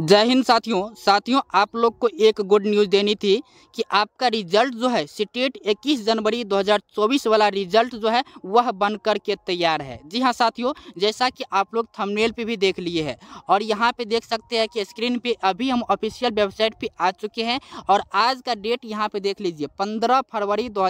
जय हिंद साथियों साथियों आप लोग को एक गुड न्यूज़ देनी थी कि आपका रिजल्ट जो है स्टेट 21 जनवरी 2024 वाला रिजल्ट जो है वह बन कर के तैयार है जी हाँ साथियों जैसा कि आप लोग थंबनेल पे भी देख लिए हैं और यहाँ पे देख सकते हैं कि स्क्रीन पे अभी हम ऑफिशियल वेबसाइट पे आ चुके हैं और आज का डेट यहाँ पर देख लीजिए पंद्रह फरवरी दो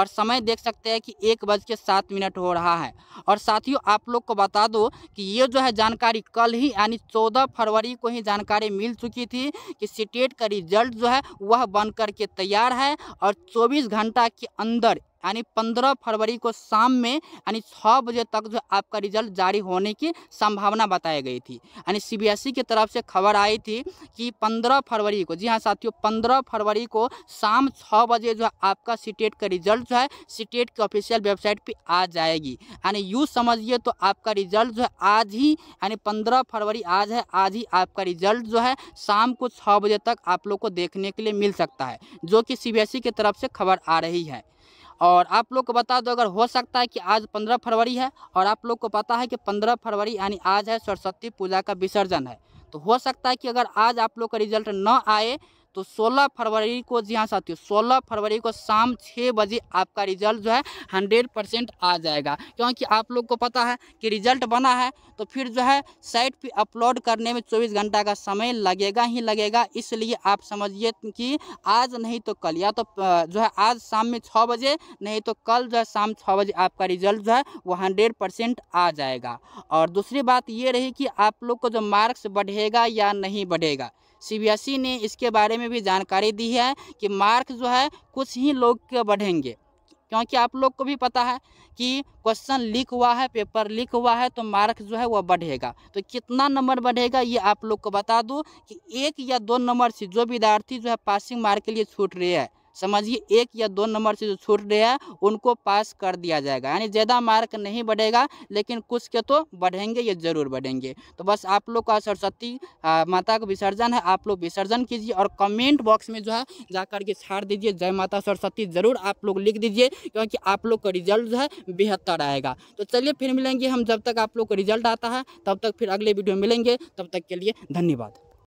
और समय देख सकते हैं कि एक बज के सात मिनट हो रहा है और साथियों आप लोग को बता दो कि ये जो है जानकारी कल ही यानी चौदह फरवरी फरवरी को ही जानकारी मिल चुकी थी कि सीटेट का रिजल्ट जो है वह बनकर करके तैयार है और चौबीस घंटा के अंदर यानी 15 फरवरी को शाम में यानी छः बजे तक जो आपका रिजल्ट जारी होने की संभावना बताई गई थी यानी सीबीएसई e की तरफ से खबर आई थी कि 15 फरवरी को जी हाँ साथियों 15 फरवरी को शाम छः बजे जो आपका सीटेट e का रिजल्ट जो है सीटेट e की ऑफिशियल वेबसाइट पर आ जाएगी यानी यूँ समझिए तो आपका रिजल्ट जो है आज ही यानी पंद्रह फरवरी आज है आज ही आपका रिजल्ट जो है शाम को छः बजे तक आप लोग को देखने के लिए मिल सकता है जो कि ई की तरफ से खबर आ रही है और आप लोग को बता दो अगर हो सकता है कि आज पंद्रह फरवरी है और आप लोग को पता है कि पंद्रह फरवरी यानी आज है सरस्वती पूजा का विसर्जन है तो हो सकता है कि अगर आज आप लोग का रिजल्ट न आए तो 16 फरवरी को जी हाँ साथियों 16 फरवरी को शाम छः बजे आपका रिजल्ट जो है 100 परसेंट आ जाएगा क्योंकि आप लोग को पता है कि रिजल्ट बना है तो फिर जो है साइट पे अपलोड करने में 24 घंटा का समय लगेगा ही लगेगा इसलिए आप समझिए कि आज नहीं तो कल या तो जो है आज शाम में छः बजे नहीं तो कल जो है शाम छः बजे आपका रिजल्ट जो है वो हंड्रेड परसेंट आ जाएगा और दूसरी बात ये रही कि आप लोग को जो मार्क्स बढ़ेगा या नहीं बढ़ेगा सीबीएसई e ने इसके बारे में भी जानकारी दी है कि मार्क जो है कुछ ही लोग के बढ़ेंगे क्योंकि आप लोग को भी पता है कि क्वेश्चन लीक हुआ है पेपर लीक हुआ है तो मार्क जो है वह बढ़ेगा तो कितना नंबर बढ़ेगा ये आप लोग को बता दूँ कि एक या दो नंबर से जो विद्यार्थी जो है पासिंग मार्क के लिए छूट रहे हैं समझिए एक या दो नंबर से जो छूट रहे हैं उनको पास कर दिया जाएगा यानी ज़्यादा मार्क नहीं बढ़ेगा लेकिन कुछ के तो बढ़ेंगे ये ज़रूर बढ़ेंगे तो बस आप लोग का सरस्वती माता का विसर्जन है आप लोग विसर्जन कीजिए और कमेंट बॉक्स में जो है जा के छाड़ दीजिए जय माता सरस्वती ज़रूर आप लोग लिख दीजिए क्योंकि आप लोग का रिजल्ट जो है बेहतर आएगा तो चलिए फिर मिलेंगे हम जब तक आप लोग का रिजल्ट आता है तब तक फिर अगले वीडियो मिलेंगे तब तक के लिए धन्यवाद